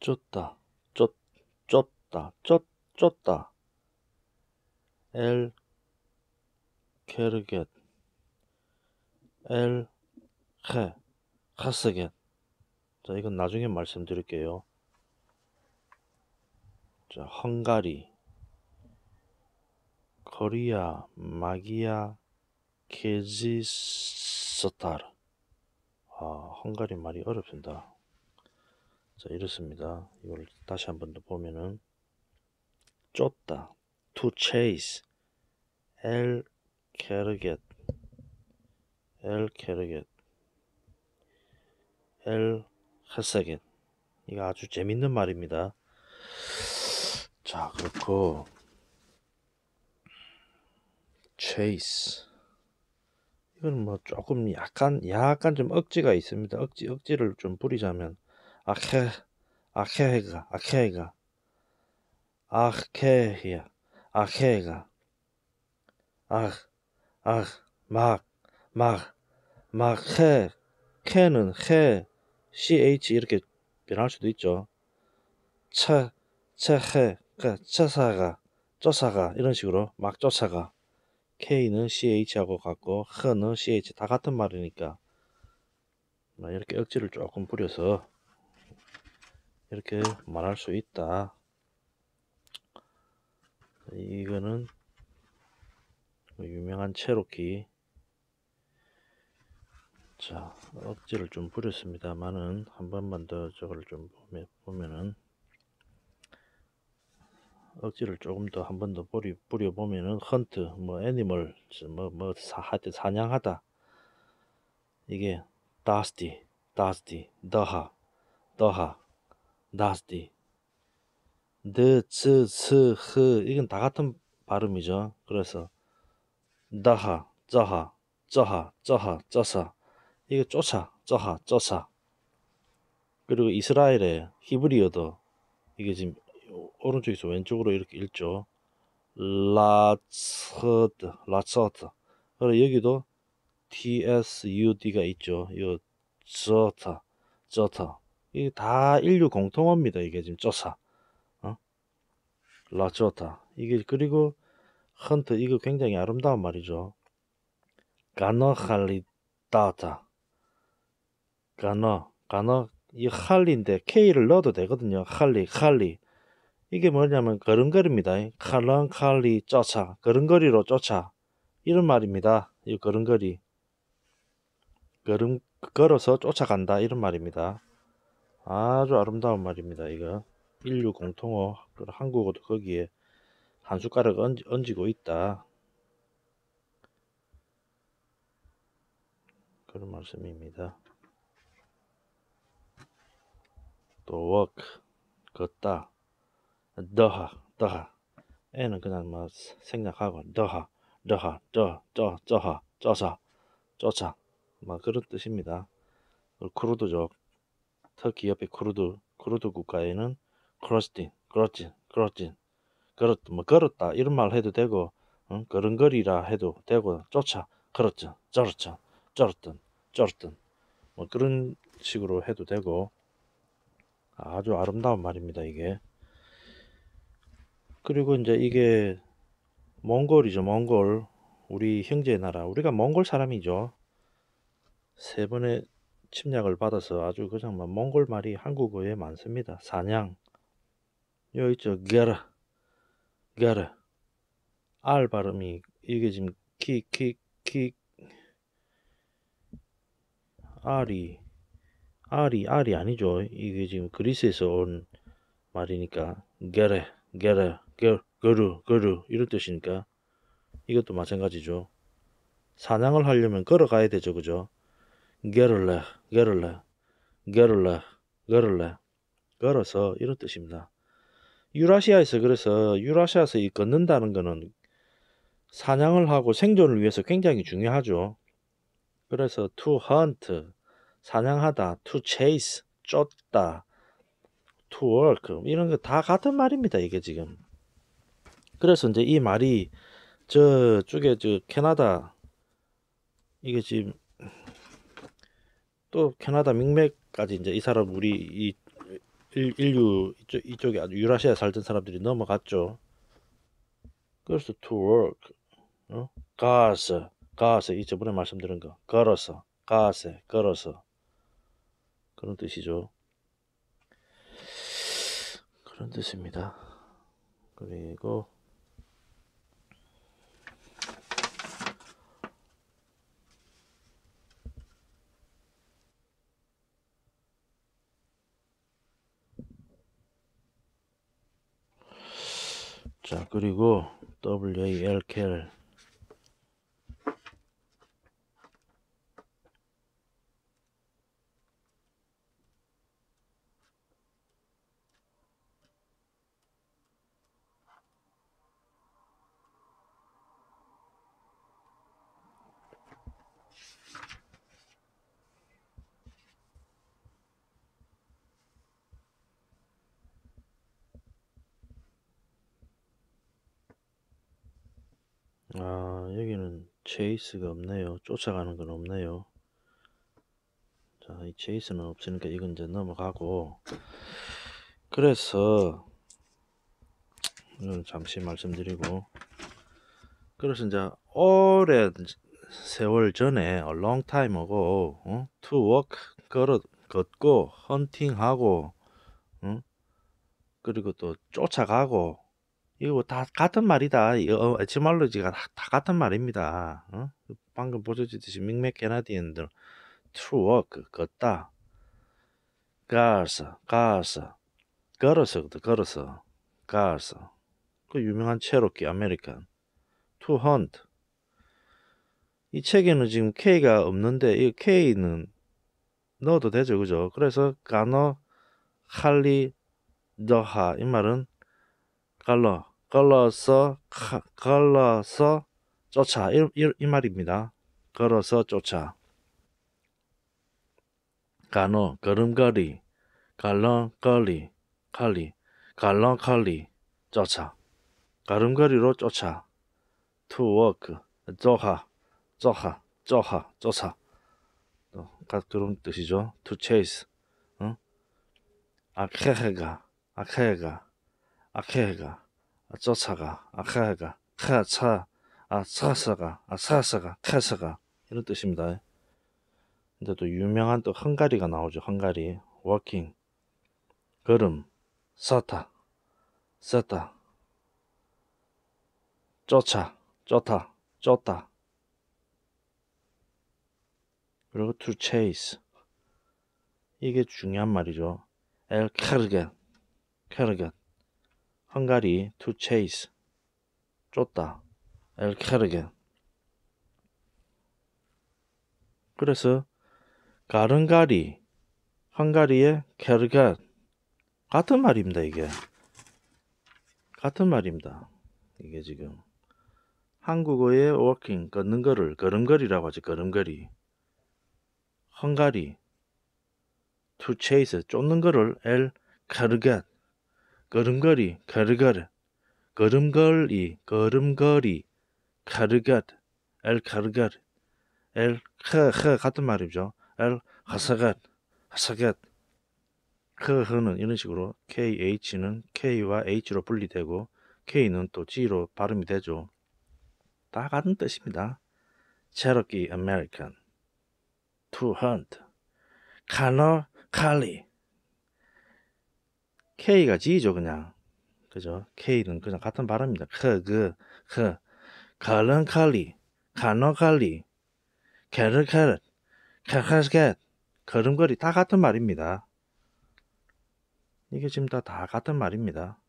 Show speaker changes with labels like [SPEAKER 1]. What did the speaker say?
[SPEAKER 1] 쫓다, 쫓, 쫓다, 쫓, 쫓다. 엘, 케르겟, 엘, 헤, 카스겟. 자, 이건 나중에 말씀드릴게요. 자, 헝가리, 코리아, 마기아, 케지스타르. 아, 헝가리 말이 어렵습니다. 자 이렇습니다. 이걸 다시 한 번 더 보면은 쫓다 to chase L carrot L carrot L 헬사겟 이거 아주 재밌는 말입니다. 자 그렇고 chase 이건 뭐 조금 약간 약간 좀 억지가 있습니다. 억지 억지를 좀 부리자면 아케 아케가 아케가 아케야 아케가 아아막막막 해 캐는 해 ch 이렇게 변할 수도 있죠. 차 차해 그 차사가 쫓아가 이런 식으로 막 쫓아가 K는 CH하고 같고 흐는 CH 다 같은 말이니까 이렇게 억지를 조금 부려서 이렇게 말할 수 있다. 이거는 뭐 유명한 체로키 자 억지를 좀 부렸습니다만은 한 번만 더 저걸 좀 보면은 억지를 조금 더 한 번 더 뿌리 뿌려 보면은 헌트 뭐 애니멀 뭐뭐 뭐 하여튼 사냥하다 이게 다스티 다스티 더하 더하 나스티 드, 츠, 스흐 이건 다 같은 발음이죠. 그래서 다하, 자하, 자하, 자하, 자사 이거 쪼사, 자하, 쪼사 그리고 이스라엘의 히브리어도 이게 지금 오른쪽에서 왼쪽으로 이렇게 읽죠. 라츠드, 라츠트 그리고 여기도 TSUD가 있죠. 이거 저타, 저타. 이게 다 인류 공통어입니다. 이게 지금 쪼사. 어? 라쪼타. 이게 그리고 헌트 이거 굉장히 아름다운 말이죠. 가너 할리다타. 가너 가너 이 할리인데 K를 넣어도 되거든요. 할리 할리. 이게 뭐냐면 걸음걸입니다. 칼런 칼리 쫓아 걸음걸이로 쫓아 이런 말입니다. 이 걸음걸이 걸음 걸어서 쫓아간다 이런 말입니다. 아주 아름다운 말입니다. 이거 인류 공통어 그 한국어도 거기에 한 숟가락 얹, 이고 있다. 그런 말씀입니다. 또 walk 걷다 더하 더하 애는 그냥 막 뭐 생략하고 더하 더하 더더 더하 쪄사 쪄차 막 그런 뜻입니다. 크루드족 터키 옆에 쿠루드쿠루드 국가에는 크로스틴 크로스틴 크로스틴 걸었 뭐 걸었다 이런 말 해도 되고 응? 걸음걸이라 해도 되고 쫓아 걸었죠 그렇죠, 쩔었든 쩔었든 쩔었든 뭐 그런 식으로 해도 되고 아주 아름다운 말입니다 이게 그리고 이제 이게 몽골이죠 몽골 우리 형제의 나라 우리가 몽골 사람이죠 세 번의 침략을 받아서 아주 그냥 뭐 몽골 말이 한국어에 많습니다. 사냥, 여 있죠. 게라, 게라. R 발음이 이게 지금 키, 키, 키. R이, R이, R이 아니죠. 이게 지금 그리스에서 온 말이니까 게레, 게레, 게, 거루, 거 이런 뜻이니까 이것도 마찬가지죠. 사냥을 하려면 걸어가야 되죠. 그죠? 게를레, 게를레, 게를레, 게를레, 걸어서 이런 뜻입니다. 유라시아에서 그래서 유라시아에서 이 걷는다는 것은 사냥을 하고 생존을 위해서 굉장히 중요하죠. 그래서 to hunt, 사냥하다, to chase, 쫓다, to work 이런 거 다 같은 말입니다. 이게 지금. 그래서 이제 이 말이 저쪽에 저 캐나다 이게 지금 또 캐나다 민맥까지 이제 이 사람 우리 이 인류 이쪽, 이쪽에 아주 유라시아 에 살던 사람들이 넘어갔죠. 그래서 to work, 어? 가서, 가서 이 저번에 말씀드린 거 걸어서, 가서, 걸어서 그런 뜻이죠. 그런 뜻입니다. 그리고 자 그리고 WALKL 아 여기는 체이스가 없네요 쫓아가는 건 없네요 자 이 체이스는 없으니까 이건 이제 넘어가고 그래서 이건 잠시 말씀드리고 그래서 이제 오래 세월 전에 a long time ago 어? to walk 걸어, 걷고 헌팅하고 어? 그리고 또 쫓아가고 이거 뭐 다 같은 말이다. 어, 에치말로지가 다, 다, 같은 말입니다. 어? 그 방금 보여듯이 믹맥 캐나디언들 true 걷다 가스 가스 걸어서 걸어서 가스 그 유명한 체로키 아메리칸 to h 이 책에는 지금 K가 없는데 이 K는 넣어도 되죠 그죠 그래서 간어 할리 더하 이 말은 갈러 걸어서 걸어서 쫓아 이, 이, 이 말입니다. 걸어서 쫓아 가노 걸음걸이 갈렁걸리 칼리 갈렁칼리 쫓아 걸음걸이로 쫓아 to walk 쫓아 쫓아 쫓아 쫓아 그런 뜻이죠. to chase 응? 아케가 아케가 아케가 쫓아가, 아카가, 카차, 아사사가, 아사사가, 카사가 이런 뜻입니다. 근데 또 유명한 또 헝가리가 나오죠. 헝가리, 워킹, 걸음, 사타, 사타, 쫓아, 쫓다 쫓다. 그리고 to chase. 이게 중요한 말이죠. 엘 캐르겐, 캐르겐. 헝가리 to chase 쫓다 엘 케르겐 그래서 가른가리 헝가리의 케르겐 같은 말입니다 이게 같은 말입니다 이게 지금 한국어의 워킹 걷는 거를 걸음걸이라고 하죠 걸음걸이 헝가리 to chase 쫓는 거를 엘 케르겐 걸음걸이, 가르가르. 걸음걸이, 걸음걸이. 카르가르, 엘 카르가르. 엘 카카 같은 말이죠. 엘 하사갓, 하사갓. 크흐는 이런 식으로 KH는 K와 H로 분리되고 K는 또 G로 발음이 되죠. 다 같은 뜻입니다. c 로키 아메리칸, 투헌트, 카 r i 리 K가 G죠, 그냥. 그죠? K는 그냥 같은 발음입니다. 크, 그, 크. 칼은 칼리, 칼은 칼리, 캐르캐르 캐캐스캣, 걸음걸이 다 같은 말입니다. 이게 지금 다, 다 같은 말입니다.